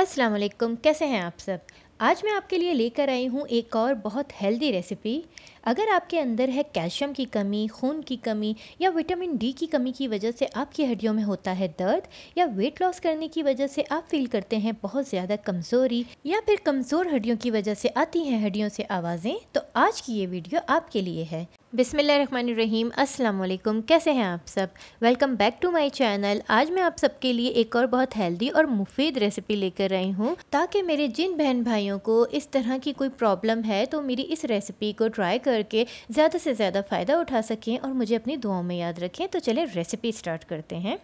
अस्सलाम वालेकुम कैसे हैं आप सब आज मैं आपके लिए लेकर आई हूँ एक और बहुत हेल्दी रेसिपी अगर आपके अंदर है कैल्शियम की कमी खून की कमी या विटामिन डी की कमी की वजह से आपकी हड्डियों में होता है दर्द या वेट लॉस करने की वजह से आप फील करते हैं बहुत ज़्यादा कमज़ोरी या फिर कमज़ोर हड्डियों की वजह से आती हैं हड्डियों से आवाज़ें तो आज की ये वीडियो आपके लिए है बिसमीम असलकुम कैसे हैं आप सब welcome back to my channel आज मैं आप सबके लिए एक और बहुत हेल्दी और मुफीद रेसिपी लेकर रही हूँ ताकि मेरे जिन बहन भाइयों को इस तरह की कोई प्रॉब्लम है तो मेरी इस रेसिपी को ट्राई कर करके ज़्यादा से ज़्यादा फ़ायदा उठा सकें और मुझे अपनी दुआओं में याद रखें तो चले रेसिपी स्टार्ट करते हैं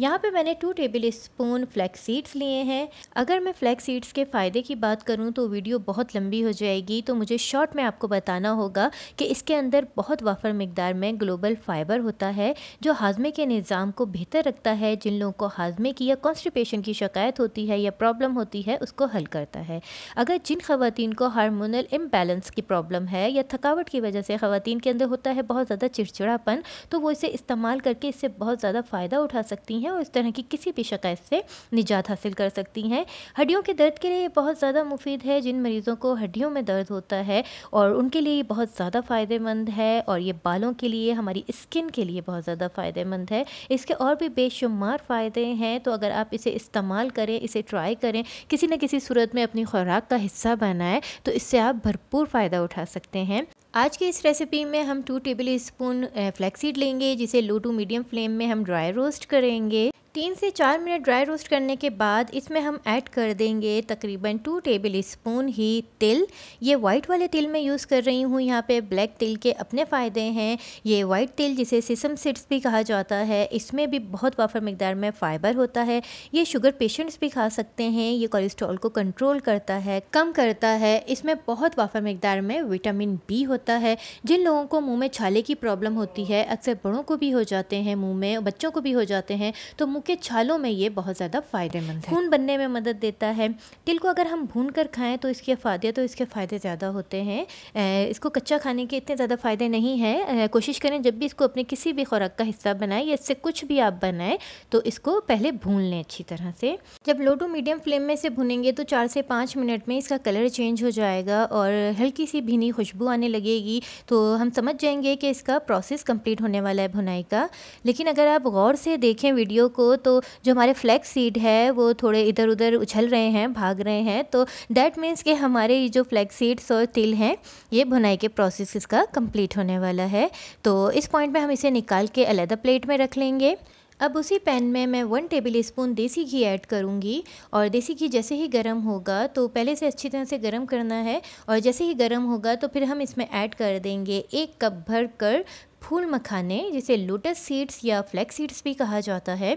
यहाँ पे मैंने two tablespoon flax seeds लिए हैं अगर मैं फ्लैक्स सीड्स के फ़ायदे की बात करूँ तो वीडियो बहुत लंबी हो जाएगी तो मुझे शॉर्ट में आपको बताना होगा कि इसके अंदर बहुत वाफर मकदार में ग्लोबल फाइबर होता है जो हाजमे के निज़ाम को बेहतर रखता है जिन लोगों को हाजमे की या कॉन्स्टिपेशन की शिकायत होती है या प्रॉब्लम होती है उसको हल करता है अगर जिन खातन को हारमोनल इम्बेलेंस की प्रॉब्लम है या थकावट की वजह से खातन के अंदर होता है बहुत ज़्यादा चिड़चिड़ापन तो वो इसे इस्तेमाल करके इससे बहुत ज़्यादा फ़ायदा उठा सकती हैं हैं और इस तरह की किसी भी शिकायत से निजात हासिल कर सकती हैं हड्डियों के दर्द के लिए बहुत ज़्यादा मुफीद है जिन मरीज़ों को हड्डियों में दर्द होता है और उनके लिए बहुत ज़्यादा फ़ायदेमंद है और ये बालों के लिए हमारी स्किन के लिए बहुत ज़्यादा फ़ायदेमंद है इसके और भी बेशुमार फ़ायदे हैं तो अगर आप इसे इस्तेमाल करें इसे ट्राई करें किसी न किसी सूरत में अपनी खुराक का हिस्सा बनाएं तो इससे आप भरपूर फ़ायदा उठा सकते हैं आज की इस रेसिपी में हम टू टेबल स्पून फ्लैक्सीड लेंगे जिसे लो टू मीडियम फ्लेम में हम ड्राई रोस्ट करेंगे तीन से चार मिनट ड्राई रोस्ट करने के बाद इसमें हम ऐड कर देंगे तकरीबन टू टेबल स्पून ही तिल ये वाइट वाले तिल मैं यूज़ कर रही हूँ यहाँ पे ब्लैक तिल के अपने फ़ायदे हैं ये वाइट तिल जिसे सिसम सीड्स भी कहा जाता है इसमें भी बहुत वाफर मकदार में फ़ाइबर होता है ये शुगर पेशेंट्स भी खा सकते हैं ये कोलेस्ट्रॉल को कंट्रोल करता है कम करता है इसमें बहुत वाफर मकदार में विटामिन बी होता है जिन लोगों को मुँह में छाले की प्रॉब्लम होती है अक्सर बड़ों को भी हो जाते हैं मुँह में बच्चों को भी हो जाते हैं तो मुँह गेहूं के छालों में ये बहुत ज़्यादा फ़ायदेमंद है खून बनने में मदद देता है तिल को अगर हम भून कर खाएँ तो इसके फ़ायदे तो इसके फ़ायदे ज़्यादा होते हैं इसको कच्चा खाने के इतने ज़्यादा फ़ायदे नहीं हैं कोशिश करें जब भी इसको अपने किसी भी खुराक का हिस्सा बनाएं या इससे कुछ भी आप बनाएं तो इसको पहले भून लें अच्छी तरह से जब लो टू मीडियम फ्लेम में इसे भुनेंगे तो चार से पाँच मिनट में इसका कलर चेंज हो जाएगा और हल्की सी भीनी खुशबू आने लगेगी तो हम समझ जाएंगे कि इसका प्रोसेस कंप्लीट होने वाला है भुनाई का लेकिन अगर आप गौर से देखें वीडियो को तो जो हमारे फ्लैक्स सीड है वो थोड़े इधर उधर उछल रहे हैं भाग रहे हैं तो दैट मीन्स कि हमारे जो फ्लैक्स सीड्स और तिल हैं ये भुनाई के प्रोसेस इसका कंप्लीट होने वाला है तो इस पॉइंट में हम इसे निकाल के अलहदा प्लेट में रख लेंगे अब उसी पैन में मैं वन टेबल स्पून देसी घी ऐड करूँगी और देसी घी जैसे ही गर्म होगा तो पहले से अच्छी तरह से गर्म करना है और जैसे ही गर्म होगा तो फिर हम इसमें ऐड कर देंगे एक कप भर कर फूल मखाने जिसे लोटस सीड्स या फ्लैक्स सीड्स भी कहा जाता है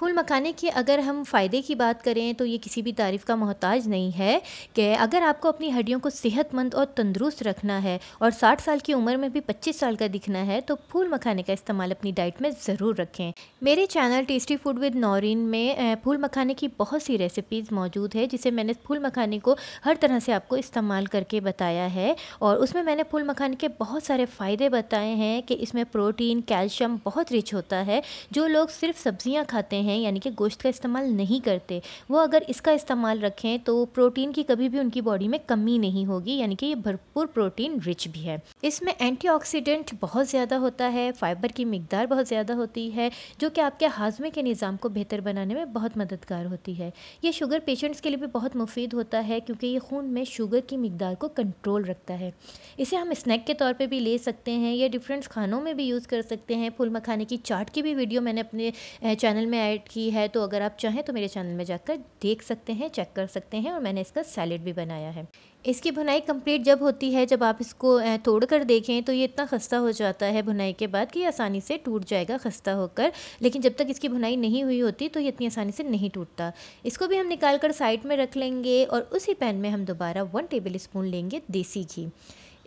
फूल मखाने के अगर हम फ़ायदे की बात करें तो ये किसी भी तारीफ़ का मोहताज नहीं है कि अगर आपको अपनी हड्डियों को सेहतमंद और तंदरुस्त रखना है और 60 साल की उम्र में भी 25 साल का दिखना है तो फूल मखाने का इस्तेमाल अपनी डाइट में ज़रूर रखें मेरे channel tasty food with Naureen में फूल मखाने की बहुत सी रेसिपीज़ मौजूद है जिसे मैंने फूल मखाने को हर तरह से आपको इस्तेमाल करके बताया है और उसमें मैंने फूल मखाने के बहुत सारे फ़ायदे बताए हैं कि इसमें प्रोटीन कैल्शियम बहुत रिच होता है जो लोग सिर्फ सब्जियाँ खाते हैं हैं यानी कि गोश्त का इस्तेमाल नहीं करते वो अगर इसका इस्तेमाल रखें तो प्रोटीन की कभी भी उनकी बॉडी में कमी नहीं होगी यानी कि ये भरपूर प्रोटीन रिच भी है इसमें एंटीऑक्सीडेंट बहुत ज़्यादा होता है फाइबर की मकदार बहुत ज़्यादा होती है जो कि आपके हाजमे के निज़ाम को बेहतर बनाने में बहुत मददगार होती है ये शुगर पेशेंट्स के लिए भी बहुत मुफीद होता है क्योंकि ये खून में शुगर की मकदार को कंट्रोल रखता है इसे हम स्नैक के तौर पर भी ले सकते हैं या डिफरेंट खानों में भी यूज़ कर सकते हैं फूल मखाने की चाट की भी वीडियो मैंने अपने चैनल में डाइट की है तो अगर आप चाहें तो मेरे चैनल में जाकर देख सकते हैं चेक कर सकते हैं और मैंने इसका सैलड भी बनाया है इसकी भुनाई कंप्लीट जब होती है जब आप इसको तोड़ कर देखें तो ये इतना खस्ता हो जाता है भुनाई के बाद कि आसानी से टूट जाएगा खस्ता होकर लेकिन जब तक इसकी भुनाई नहीं हुई होती तो ये इतनी आसानी से नहीं टूटता इसको भी हम निकाल कर साइड में रख लेंगे और उसी पैन में हम दोबारा वन टेबल स्पून लेंगे देसी घी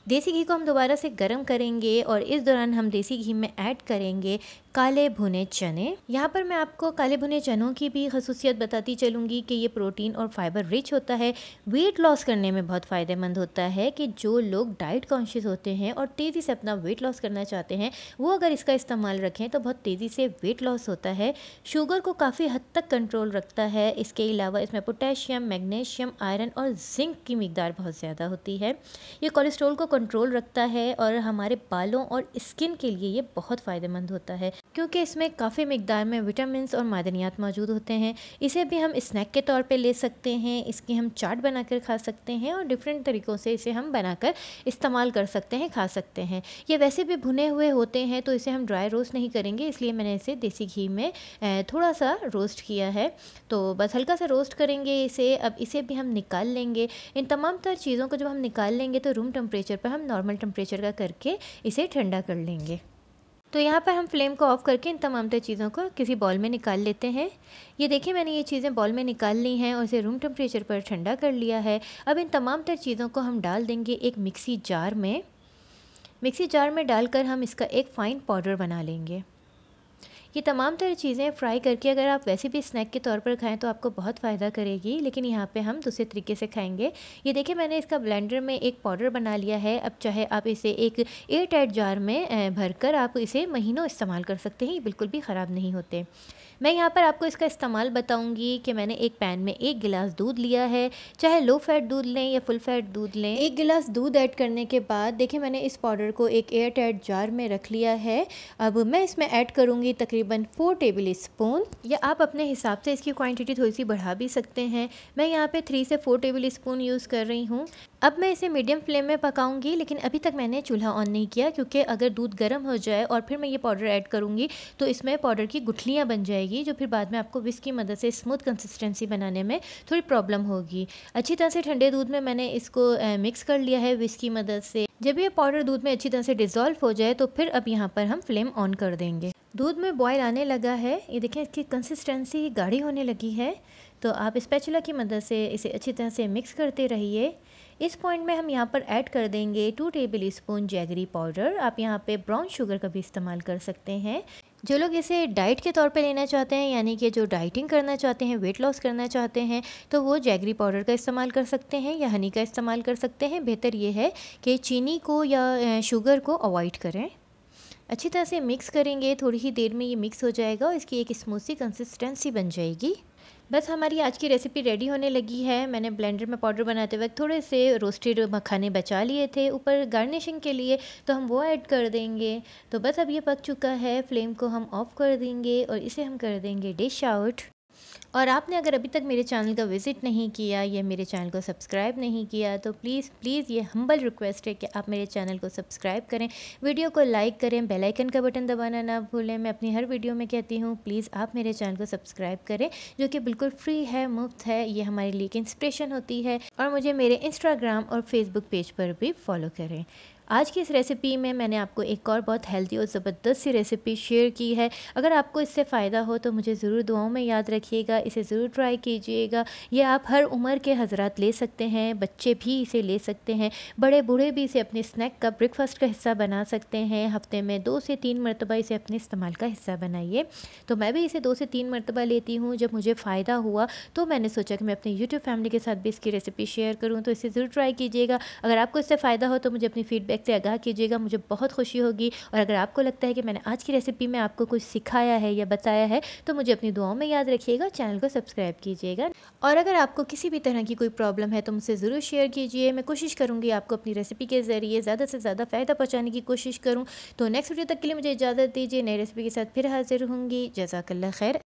देसी घी को हम दोबारा से गर्म करेंगे और इस दौरान हम देसी घी में ऐड करेंगे काले भुने चने यहाँ पर मैं आपको काले भुने चनों की भी खसूसियत बताती चलूँगी कि ये प्रोटीन और फाइबर रिच होता है वेट लॉस करने में बहुत फ़ायदेमंद होता है कि जो लोग डाइट कॉन्शियस होते हैं और तेज़ी से अपना वेट लॉस करना चाहते हैं वो अगर इसका इस्तेमाल रखें तो बहुत तेज़ी से वेट लॉस होता है शुगर को काफ़ी हद तक कंट्रोल रखता है इसके अलावा इसमें पोटेशियम मैग्नीशियम आयरन और जिंक की मकदार बहुत ज़्यादा होती है ये कोलेस्ट्रोल को कंट्रोल रखता है और हमारे बालों और स्किन के लिए ये बहुत फ़ायदेमंद होता है क्योंकि इसमें काफ़ी मकदार में विटामिन और मादनियात मौजूद होते हैं इसे भी हम स्नैक के तौर पर ले सकते हैं इसकी हम चाट बनाकर खा सकते हैं और डिफरेंट तरीक़ों से इसे हम बनाकर इस्तेमाल कर सकते हैं खा सकते हैं ये वैसे भी भुने हुए होते हैं तो इसे हम ड्राई रोस्ट नहीं करेंगे इसलिए मैंने इसे देसी घी में थोड़ा सा रोस्ट किया है तो बस हल्का सा रोस्ट करेंगे इसे अब इसे भी हम निकाल लेंगे इन तमाम तर चीज़ों को जब हम निकाल लेंगे तो रूम टेम्परेचर पर हम नॉर्मल टेम्परेचर का करके इसे ठंडा कर लेंगे तो यहाँ पर हम फ्लेम को ऑफ़ करके इन तमाम तर चीज़ों को किसी बॉल में निकाल लेते हैं ये देखिए मैंने ये चीज़ें बॉल में निकाल ली हैं और इसे रूम टेम्परेचर पर ठंडा कर लिया है अब इन तमाम तर चीज़ों को हम डाल देंगे एक मिक्सी जार में मिक्सी जार में डालकर हम इसका एक फ़ाइन पाउडर बना लेंगे ये तमाम तरह चीज़ें फ्राई करके अगर आप वैसे भी स्नैक के तौर पर खाएं तो आपको बहुत फ़ायदा करेगी लेकिन यहाँ पर हम दूसरे तरीके से खाएँगे ये देखिए मैंने इसका ब्लेंडर में एक पाउडर बना लिया है अब चाहे आप इसे एक एयर टाइट जार में भरकर आप इसे महीनों इस्तेमाल कर सकते हैं ये बिल्कुल भी ख़राब नहीं होते मैं यहाँ पर आपको इसका इस्तेमाल बताऊँगी कि मैंने एक पैन में एक गिलास दूध लिया है चाहे लो फैट दूध लें या फुल फैट दूध लें एक गिलास दूध ऐड करने के बाद देखिए मैंने इस पाउडर को एक एयर टाइट जार में रख लिया है अब मैं इसमें ऐड करूँगी तकरीबन तकरीबन फ़ोर टेबल स्पून या आप अपने हिसाब से इसकी क्वांटिटी थोड़ी सी बढ़ा भी सकते हैं मैं यहाँ पे थ्री से फोर टेबल स्पून यूज़ कर रही हूँ अब मैं इसे मीडियम फ्लेम में पकाऊंगी लेकिन अभी तक मैंने चूल्हा ऑन नहीं किया क्योंकि अगर दूध गर्म हो जाए और फिर मैं ये पाउडर ऐड करूँगी तो इसमें पाउडर की गुठलियाँ बन जाएगी जो फिर बाद में आपको विस्क की मदद से स्मूथ कंसिस्टेंसी बनाने में थोड़ी प्रॉब्लम होगी अच्छी तरह से ठंडे दूध में मैंने इसको मिक्स कर लिया है विस्क की मदद से जब ये पाउडर दूध में अच्छी तरह से डिज़ोल्व हो जाए तो फिर अब यहाँ पर हम फ्लेम ऑन कर देंगे दूध में बॉयल आने लगा है ये देखें इसकी कंसिस्टेंसी गाढ़ी होने लगी है तो आप स्पैचुला की मदद से इसे अच्छी तरह से मिक्स करते रहिए इस पॉइंट में हम यहाँ पर ऐड कर देंगे two tablespoon jaggery powder आप यहाँ पे ब्राउन शुगर का भी इस्तेमाल कर सकते हैं जो लोग इसे डाइट के तौर पे लेना चाहते हैं यानी कि जो डाइटिंग करना चाहते हैं वेट लॉस करना चाहते हैं तो वो जैगरी पाउडर का इस्तेमाल कर सकते हैं या हनी का इस्तेमाल कर सकते हैं बेहतर ये है कि चीनी को या शुगर को अवॉइड करें अच्छी तरह से मिक्स करेंगे थोड़ी ही देर में ये मिक्स हो जाएगा और इसकी एक स्मूथी कंसिस्टेंसी बन जाएगी बस हमारी आज की रेसिपी रेडी होने लगी है मैंने ब्लेंडर में पाउडर बनाते वक्त थोड़े से रोस्टेड मखाने बचा लिए थे ऊपर गार्निशिंग के लिए तो हम वो ऐड कर देंगे तो बस अब ये पक चुका है फ्लेम को हम ऑफ़ कर देंगे और इसे हम कर देंगे डिश आउट और आपने अगर अभी तक मेरे चैनल का विज़िट नहीं किया या मेरे चैनल को सब्सक्राइब नहीं किया तो प्लीज़ प्लीज़ ये हम्बल रिक्वेस्ट है कि आप मेरे चैनल को सब्सक्राइब करें वीडियो को लाइक करें बेलाइकन का बटन दबाना ना भूलें मैं अपनी हर वीडियो में कहती हूँ प्लीज़ आप मेरे चैनल को सब्सक्राइब करें जो कि बिल्कुल फ्री है मुफ्त है ये हमारे लिए इंस्परेशन होती है और मुझे मेरे इंस्टाग्राम और फेसबुक पेज पर भी फॉलो करें आज की इस रेसिपी में मैंने आपको एक और बहुत हेल्दी और ज़बरदस्त सी रेसिपी शेयर की है अगर आपको इससे फ़ायदा हो तो मुझे ज़रूर दुआओं में याद रखिएगा इसे ज़रूर ट्राई कीजिएगा ये आप हर उम्र के हजरात ले सकते हैं बच्चे भी इसे ले सकते हैं बड़े बूढ़े भी इसे अपने स्नैक का ब्रेकफास्ट का हिस्सा बना सकते हैं हफ्ते में दो से तीन मरतबा इसे अपने इस्तेमाल का हिस्सा बनाइए तो मैं भी इसे दो से तीन मरतबा लेती हूँ जब मुझे फ़ायदा हुआ तो मैंने सोचा कि मैं अपने यूट्यूब फैमिली के साथ भी इसकी रेसिपी शेयर करूँ तो इसे ज़रूर ट्राई कीजिएगा अगर आपको इससे फ़ायदा हो तो मुझे अपनी फीडबैक से पे आगाह कीजिएगा मुझे बहुत खुशी होगी और अगर आपको लगता है कि मैंने आज की रेसिपी में आपको कुछ सिखाया है या बताया है तो मुझे अपनी दुआओं में याद रखिएगा चैनल को सब्सक्राइब कीजिएगा और अगर आपको किसी भी तरह की कोई प्रॉब्लम है तो मुझसे ज़रूर शेयर कीजिए मैं कोशिश करूँगी आपको अपनी रेसिपी के ज़रिए ज़्यादा से ज़्यादा फ़ायदा पहुँचाने की कोशिश करूँ तो नेक्स्ट वीडियो तक के लिए मुझे इजाज़त दीजिए नई रेसिपी के साथ फिर हाजिर होंगी जजाकल्ला खैर